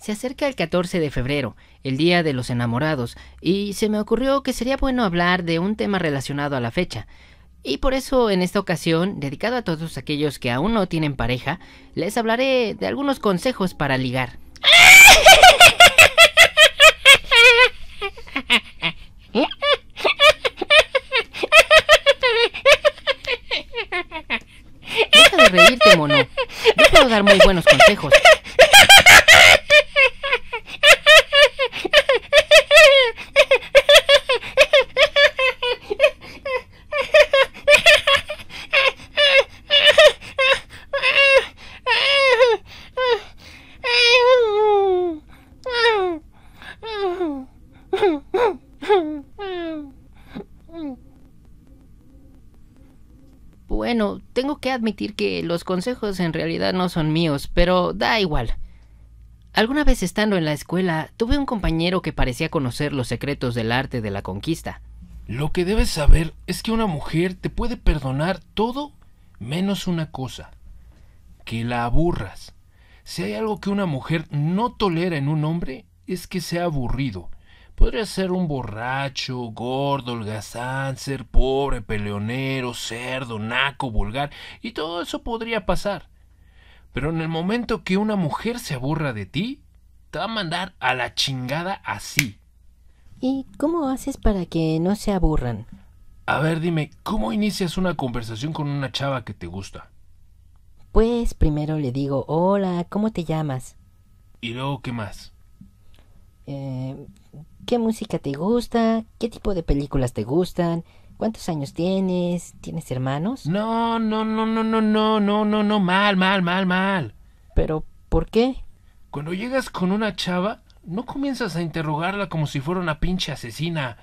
Se acerca el 14 de febrero, el Día de los Enamorados, y se me ocurrió que sería bueno hablar de un tema relacionado a la fecha. Y por eso en esta ocasión, dedicado a todos aquellos que aún no tienen pareja, les hablaré de algunos consejos para ligar. Deja de reírte, mono. Yo puedo dar muy buenos consejos, Bueno, tengo que admitir que los consejos en realidad no son míos, pero da igual. Alguna vez estando en la escuela, tuve un compañero que parecía conocer los secretos del arte de la conquista. Lo que debes saber es que una mujer te puede perdonar todo menos una cosa, que la aburras. Si hay algo que una mujer no tolera en un hombre, es que sea aburrido. Podría ser un borracho, gordo, holgazán, ser pobre, peleonero, cerdo, naco, vulgar, y todo eso podría pasar. Pero en el momento que una mujer se aburra de ti, te va a mandar a la chingada así. ¿Y cómo haces para que no se aburran? A ver, dime, ¿cómo inicias una conversación con una chava que te gusta? Pues primero le digo, hola, ¿cómo te llamas? ¿Y luego qué más? Eh, qué música te gusta, qué tipo de películas te gustan, cuántos años tienes, tienes hermanos. No, no, no, no, no, no, no, no, no, mal, mal, mal, mal. Pero, ¿por qué? Cuando llegas con una chava, no comienzas a interrogarla como si fuera una pinche asesina.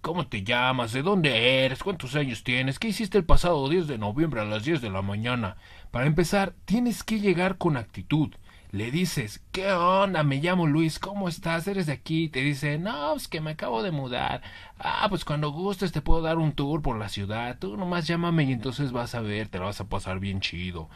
¿Cómo te llamas? ¿De dónde eres? ¿Cuántos años tienes? ¿Qué hiciste el pasado 10 de noviembre a las 10 de la mañana? Para empezar, tienes que llegar con actitud le dices, ¿qué onda? Me llamo Luis, ¿cómo estás? ¿Eres de aquí? Te dice, no, es pues que me acabo de mudar. Ah, pues cuando gustes te puedo dar un tour por la ciudad. Tú nomás llámame y entonces vas a ver, te lo vas a pasar bien chido.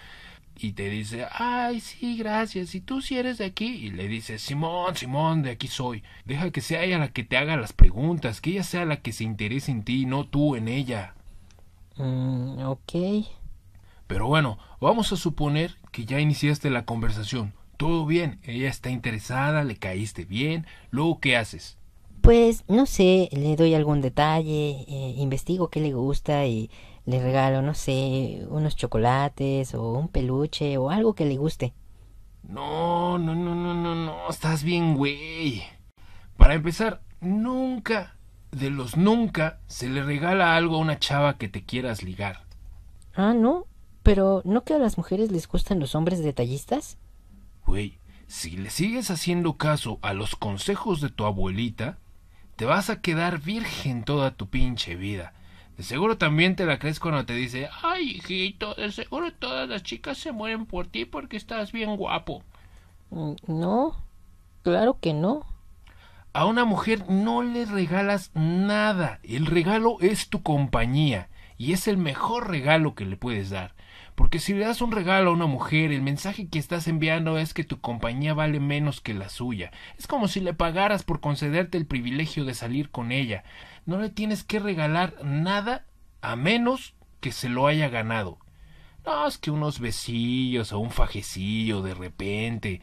Y te dice, ay, sí, gracias. ¿Y tú si eres de aquí? Y le dices, Simón, Simón, de aquí soy. Deja que sea ella la que te haga las preguntas, que ella sea la que se interese en ti, no tú en ella. Mm, ok. Pero bueno, vamos a suponer que ya iniciaste la conversación. Todo bien, ella está interesada, le caíste bien, luego ¿qué haces? Pues no sé, le doy algún detalle, eh, investigo qué le gusta y le regalo, no sé, unos chocolates o un peluche o algo que le guste. No, no, no, no, no, no, estás bien, güey. Para empezar, nunca, de los nunca, se le regala algo a una chava que te quieras ligar. Ah, no, pero ¿no que a las mujeres les gustan los hombres detallistas? Güey, si le sigues haciendo caso a los consejos de tu abuelita, te vas a quedar virgen toda tu pinche vida. De seguro también te la crees cuando te dice, ay hijito, de seguro todas las chicas se mueren por ti porque estás bien guapo. Mm, no, claro que no. A una mujer no le regalas nada, el regalo es tu compañía. Y es el mejor regalo que le puedes dar. Porque si le das un regalo a una mujer, el mensaje que estás enviando es que tu compañía vale menos que la suya. Es como si le pagaras por concederte el privilegio de salir con ella. No le tienes que regalar nada a menos que se lo haya ganado. No, es que unos besillos o un fajecillo de repente.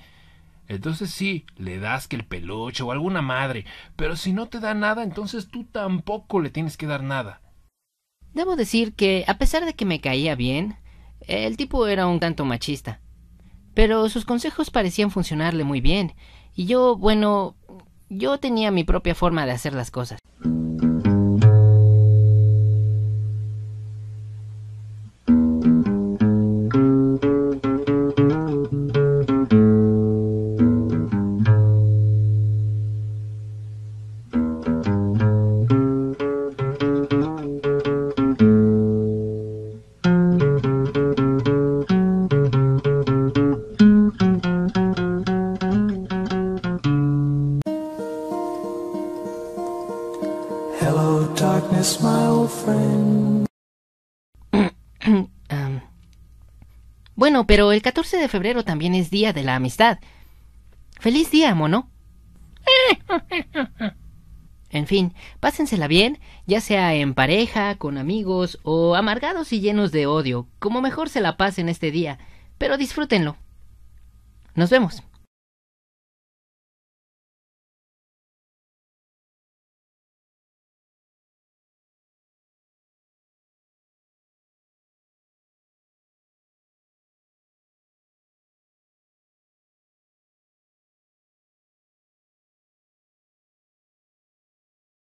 Entonces sí, le das que el peluche o alguna madre, pero si no te da nada, entonces tú tampoco le tienes que dar nada. Debo decir que, a pesar de que me caía bien, el tipo era un tanto machista. Pero sus consejos parecían funcionarle muy bien, y yo, bueno, yo tenía mi propia forma de hacer las cosas. Bueno, pero el 14 de febrero también es Día de la Amistad. Feliz día, mono. En fin, pásensela bien, ya sea en pareja, con amigos o amargados y llenos de odio, como mejor se la pasen este día, pero disfrútenlo. Nos vemos.